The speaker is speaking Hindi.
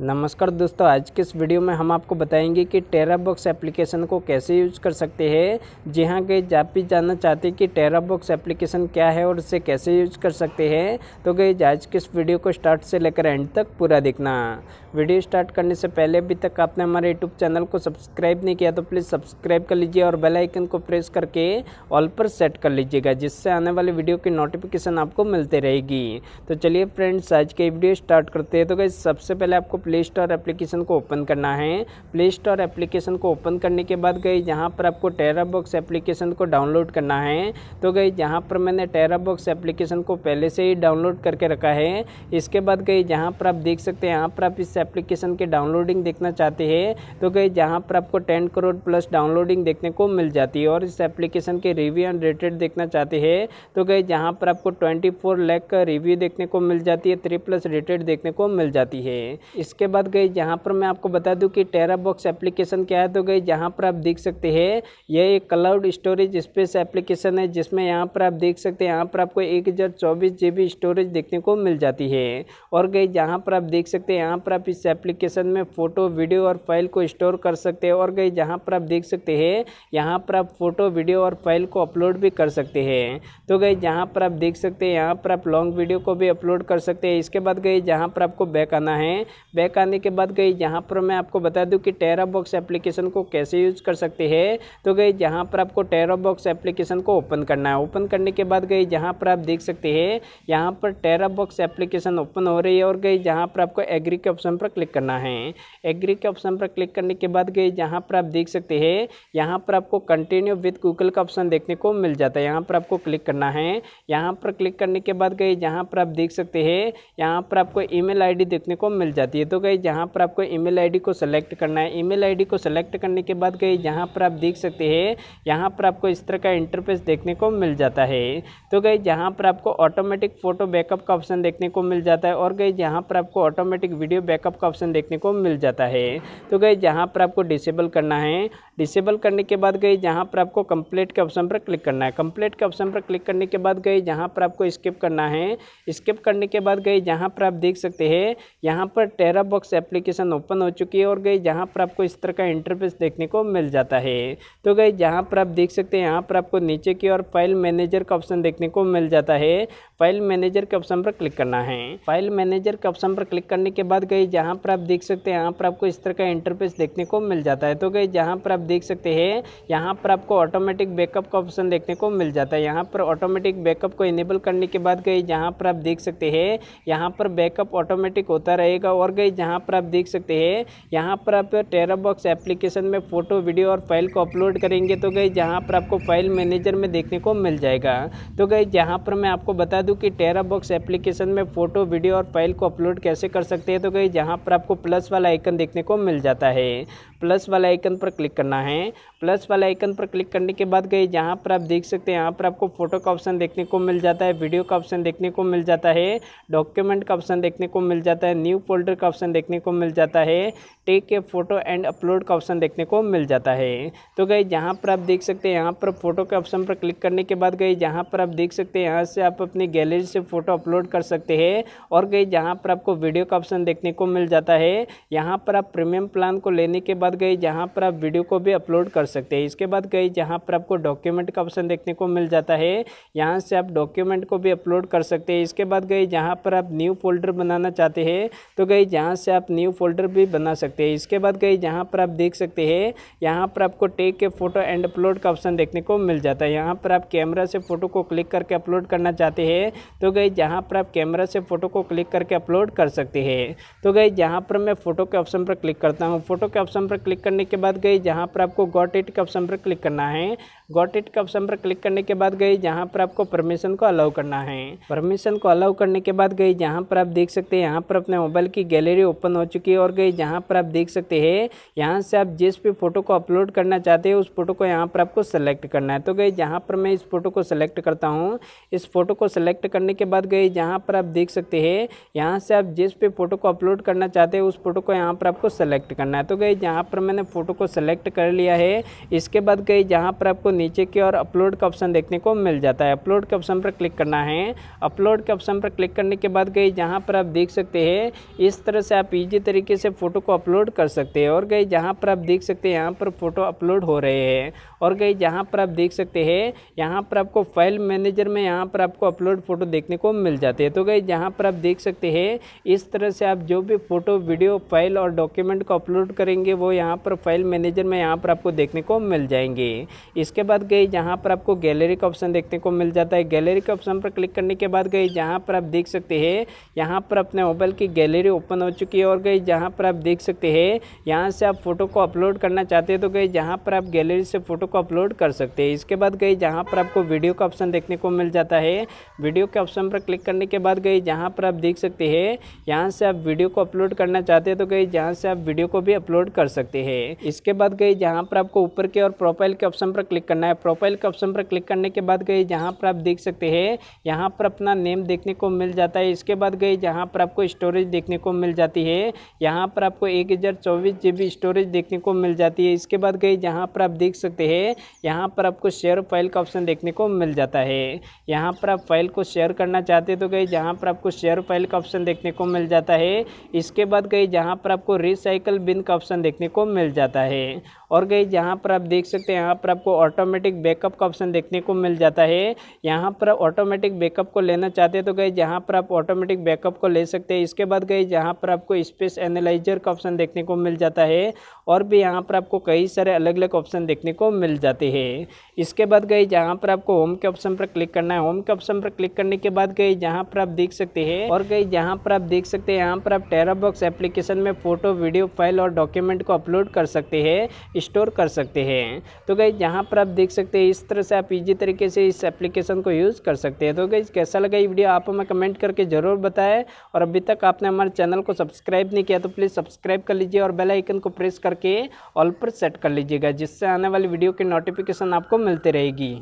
नमस्कार दोस्तों आज के इस वीडियो में हम आपको बताएंगे कि टेरा बॉक्स एप्लीकेशन को कैसे यूज कर सकते हैं जी हाँ गई आप भी जानना चाहते हैं कि टेरा बॉक्स एप्लीकेशन क्या है और इसे कैसे यूज कर सकते हैं तो गई आज के इस वीडियो को स्टार्ट से लेकर एंड तक पूरा देखना वीडियो स्टार्ट करने से पहले अभी तक आपने हमारे यूट्यूब चैनल को सब्सक्राइब नहीं किया तो प्लीज़ सब्सक्राइब कर लीजिए और बेलाइकन को प्रेस करके ऑल पर सेट कर लीजिएगा जिससे आने वाले वीडियो की नोटिफिकेशन आपको मिलते रहेगी तो चलिए फ्रेंड्स आज के वीडियो स्टार्ट करते हैं तो गई सबसे पहले आपको प्ले स्टोर एप्लीकेशन को ओपन करना है प्ले स्टोर एप्लीकेशन को ओपन करने के बाद गई जहाँ पर आपको टेरा बॉक्स एप्लीकेशन को डाउनलोड करना है तो गई जहाँ पर मैंने टेरा बॉक्स एप्लीकेशन को पहले से ही डाउनलोड करके रखा है इसके बाद गई जहाँ पर आप देख सकते हैं यहाँ पर आप इस एप्लीकेशन की डाउनलोडिंग देखना चाहते हैं तो गई जहाँ पर आपको टेन करोड़ प्लस डाउनलोडिंग देखने को मिल जाती है और इस एप्लीकेशन के रिव्यू एंड रेटेड देखना चाहते हैं तो गई जहाँ पर आपको ट्वेंटी फोर लैख का रिव्यू देखने को मिल जाती है थ्री प्लस रेटेड देखने को मिल जाती है इस इसके बाद गई जहाँ पर मैं आपको बता दूँ कि टेरा बॉक्स एप्लीकेशन क्या है तो गई जहाँ पर आप देख सकते हैं यह एक क्लाउड स्टोरेज स्पेस एप्लीकेशन है जिसमें यहाँ पर आप देख सकते हैं यहाँ पर आपको एक हज़ार चौबीस जी बी स्टोरेज देखने को मिल जाती है और गई जहाँ पर आप देख सकते हैं यहाँ पर आप इस एप्लीकेशन में फ़ोटो वीडियो और फाइल को स्टोर कर सकते हैं और गई जहाँ पर आप देख सकते हैं यहाँ पर आप फ़ोटो वीडियो और फाइल को अपलोड भी कर सकते हैं तो गई जहाँ पर आप देख सकते हैं यहाँ पर आप लॉन्ग वीडियो को भी अपलोड कर सकते हैं इसके बाद गई जहाँ पर आपको बैक आना है बैक बैक आने के बाद गई जहाँ पर मैं आपको बता दूँ कि टेरा बॉक्स एप्लीकेशन को कैसे यूज कर सकते हैं तो गई जहाँ पर आपको टेरा बॉक्स एप्लीकेशन को ओपन करना है ओपन करने के बाद गई जहाँ पर आप देख सकते हैं यहाँ पर टेरा बॉक्स एप्लीकेशन ओपन हो रही है और गई जहाँ पर आपको एग्री के ऑप्शन पर क्लिक करना है एग्री के ऑप्शन पर क्लिक करने के बाद गई जहाँ पर आप देख सकते हैं यहाँ पर आपको कंटिन्यू विथ गूगल का ऑप्शन देखने को मिल जाता है यहाँ पर आपको क्लिक करना है यहाँ पर क्लिक करने के बाद गई जहाँ पर आप देख सकते हैं यहाँ पर आपको ईमेल आईडी देखने को मिल जाती है तो तो गई जहाँ पर आपको ईमेल आईडी को सेलेक्ट करना है ईमेल आईडी को सेलेक्ट करने के बाद गई जहाँ पर आप देख सकते हैं यहाँ पर आपको इस तरह का इंटरफेस देखने को मिल जाता है तो गई जहाँ पर आपको ऑटोमेटिक फ़ोटो बैकअप का ऑप्शन देखने को मिल जाता है और गई जहाँ पर आपको ऑटोमेटिक वीडियो बैकअप का ऑप्शन देखने को मिल जाता है तो गई जहाँ पर आपको डिसेबल करना है डिसेबल करने के बाद गई जहाँ पर आपको कंप्लीट के ऑप्शन पर क्लिक करना है कंप्लीट के ऑप्शन पर क्लिक करने के बाद गई जहाँ पर आपको स्किप करना है स्किप करने के बाद गई जहाँ पर आप देख सकते हैं यहाँ पर टेरा बॉक्स एप्लीकेशन ओपन हो चुकी है और गई जहाँ पर आपको इस तरह का इंटरफेस देखने को मिल जाता है तो गई जहाँ पर आप देख सकते हैं यहाँ पर आपको नीचे की और फाइल मैनेजर का ऑप्शन देखने को मिल जाता है फाइल मैनेजर के ऑप्शन पर क्लिक करना है फाइल मैनेजर के ऑप्शन पर क्लिक करने के बाद गई जहाँ पर आप देख सकते हैं यहाँ पर आपको इस तरह का इंटरफेस देखने को मिल जाता है तो गई जहाँ पर आप देख सकते हैं यहाँ पर आपको ऑटोमेटिक बैकअप का ऑप्शन देखने को मिल जाता है यहाँ पर ऑटोमेटिक बैकअप को इनेबल करने के बाद गई जहाँ पर आप देख सकते हैं यहाँ पर बैकअप ऑटोमेटिक होता रहेगा और गई जहाँ पर आप देख सकते हैं यहाँ पर आप टेराबॉक्स एप्लीकेशन में फोटो वीडियो और फाइल को अपलोड करेंगे तो गई जहाँ पर आपको फाइल मैनेजर में देखने को मिल जाएगा तो गई जहाँ पर मैं आपको बता दूं कि टेरा बॉक्स एप्लीकेशन में फ़ोटो वीडियो और फाइल को अपलोड कैसे कर सकते हैं तो कहीं जहां पर आपको प्लस वाला आइकन देखने को मिल जाता है प्लस वाला आइकन पर क्लिक करना है प्लस वाला आइकन पर क्लिक करने के बाद गए जहाँ पर आप देख सकते हैं यहाँ पर आपको फोटो का ऑप्शन देखने को मिल जाता है वीडियो का ऑप्शन देखने को मिल जाता है डॉक्यूमेंट का ऑप्शन देखने को मिल जाता है न्यू फोल्डर का ऑप्शन देखने को मिल जाता है टेक के फोटो एंड अपलोड का ऑप्शन देखने को मिल जाता है तो गए जहाँ पर आप देख सकते हैं यहाँ पर फोटो के ऑप्शन पर क्लिक करने के बाद गए जहाँ पर आप देख सकते हैं यहाँ से आप अपनी गैलरी से फ़ोटो अपलोड कर सकते हैं और गए जहाँ पर आपको वीडियो का ऑप्शन देखने को मिल जाता है यहाँ पर आप प्रीमियम प्लान को लेने के बाद बाद गई जहाँ पर आप वीडियो को भी अपलोड कर सकते हैं इसके बाद गई जहाँ पर आपको डॉक्यूमेंट का ऑप्शन देखने को मिल जाता है यहाँ से आप डॉक्यूमेंट को भी अपलोड कर सकते हैं इसके बाद गई जहाँ पर आप न्यू फोल्डर बनाना चाहते हैं तो गई जहाँ से आप न्यू फोल्डर भी बना सकते हैं इसके बाद गई जहाँ पर आप देख सकते हैं यहाँ पर आपको टेक के फोटो एंड अपलोड का ऑप्शन देखने को मिल जाता है यहाँ पर आप कैमरा से फ़ोटो को क्लिक करके अपलोड करना चाहते हैं तो गई जहाँ पर आप कैमरा से फ़ोटो को क्लिक करके अपलोड कर सकते हैं तो गई जहाँ पर मैं फ़ोटो के ऑप्शन पर क्लिक करता हूँ फ़ोटो के ऑप्शन पर पर क्लिक करने के बाद गई जहाँ पर आपको गॉट इट के ऑप्शन पर क्लिक करना है गॉट इट के ऑप्शन पर क्लिक करने के बाद गई जहाँ पर आपको परमिशन को अलाउ करना है परमिशन को अलाउ करने के बाद गई जहाँ पर आप देख सकते हैं यहाँ पर अपने मोबाइल की गैलरी ओपन हो चुकी है और गई जहाँ पर आप देख सकते हैं यहाँ से आप जिस भी फोटो को अपलोड करना चाहते हैं उस फोटो को यहाँ पर आपको सेलेक्ट करना है तो गई जहाँ पर मैं इस फोटो को सेलेक्ट करता हूँ इस फोटो को सेलेक्ट करने के बाद गई जहाँ पर आप देख सकते हैं यहाँ से आप जिस भी फोटो को अपलोड करना चाहते हैं उस फोटो को यहाँ पर आपको सेलेक्ट करना है तो गई जहाँ पर मैंने फ़ोटो को सेलेक्ट कर लिया है इसके बाद गई जहाँ पर आपको नीचे की ओर अपलोड का ऑप्शन देखने को मिल जाता है अपलोड के ऑप्शन पर क्लिक करना है अपलोड के ऑप्शन पर क्लिक करने के बाद गई जहाँ पर आप देख सकते हैं इस तरह से आप ईजी तरीके से फ़ोटो को अपलोड कर सकते हैं और गई जहाँ पर आप देख सकते हैं यहाँ पर फ़ोटो अपलोड हो रहे हैं और गई जहाँ पर आप देख सकते हैं यहाँ पर आपको फाइल मैनेजर में यहाँ पर आपको अपलोड फ़ोटो देखने को मिल जाते हैं तो गई जहाँ पर आप देख सकते हैं इस तरह से आप जो भी फ़ोटो वीडियो फाइल और डॉक्यूमेंट को अपलोड करेंगे वो यहाँ पर फाइल मैनेजर में यहाँ पर आपको देखने को मिल जाएंगे इसके बाद गई जहाँ पर आपको गैलरी का ऑप्शन देखने को मिल जाता है गैलरी के ऑप्शन पर क्लिक करने के बाद गई जहाँ पर आप देख सकते हैं यहाँ पर अपने मोबाइल की गैलरी ओपन हो चुकी है और गई जहाँ पर आप देख सकते हैं यहाँ से आप फोटो को अपलोड करना चाहते हैं तो गई जहाँ पर आप गैलरी से फोटो को अपलोड कर सकते हैं इसके बाद गई जहाँ पर आपको वीडियो का ऑप्शन देखने को मिल जाता है वीडियो के ऑप्शन पर क्लिक करने के बाद गई जहाँ पर आप देख सकते हैं यहाँ से आप वीडियो को अपलोड करना चाहते हैं तो गई जहाँ से आप वीडियो को भी अपलोड कर सकते सकते हैं इसके बाद गई जहाँ पर आपको ऊपर के और प्रोफाइल के ऑप्शन पर क्लिक करना है प्रोफाइल के ऑप्शन पर क्लिक करने के बाद गई जहाँ पर आप देख सकते हैं यहाँ पर अपना नेम देखने को मिल जाता है इसके बाद गई जहाँ पर आपको स्टोरेज देखने को मिल जाती है यहाँ पर आपको एक स्टोरेज देखने को मिल जाती है इसके बाद गई जहाँ पर आप देख सकते हैं यहाँ पर आपको शेयर फाइल का ऑप्शन देखने को मिल जाता है यहाँ पर आप फाइल को शेयर करना चाहते तो गई जहाँ पर आपको शेयर फाइल का ऑप्शन देखने को मिल जाता है इसके बाद गई जहाँ पर आपको रिसाइकल बिन का ऑप्शन देखने को मिल जाता है और गई जहाँ पर आप देख सकते हैं यहाँ पर आपको ऑटोमेटिक बैकअप का ऑप्शन देखने को मिल जाता है यहाँ पर ऑटोमेटिक बैकअप को लेना चाहते हैं तो गए जहाँ पर आप ऑटोमेटिक बैकअप को ले सकते हैं इसके बाद गए जहाँ पर आपको स्पेस एनालाइजर का ऑप्शन देखने को मिल जाता है और भी यहाँ पर आपको कई सारे अलग अलग ऑप्शन देखने को मिल जाते हैं इसके बाद गई जहाँ पर आपको होम के ऑप्शन पर क्लिक करना है होम के ऑप्शन पर क्लिक करने के बाद गई जहाँ पर आप देख सकते हैं और गई जहाँ पर आप देख सकते हैं यहाँ पर आप टेराबॉक्स एप्लीकेशन में फोटो वीडियो फाइल और डॉक्यूमेंट को अपलोड कर सकते हैं स्टोर कर सकते हैं तो गई जहाँ पर आप देख सकते हैं इस तरह से आप इजी तरीके से इस एप्लीकेशन को यूज़ कर सकते हैं तो गई कैसा लगा ये वीडियो आप हमें कमेंट करके ज़रूर बताएं और अभी तक आपने हमारे चैनल को सब्सक्राइब नहीं किया तो प्लीज़ सब्सक्राइब कर लीजिए और बेल आइकन को प्रेस करके ऑल पर सेट कर लीजिएगा जिससे आने वाली वीडियो की नोटिफिकेशन आपको मिलती रहेगी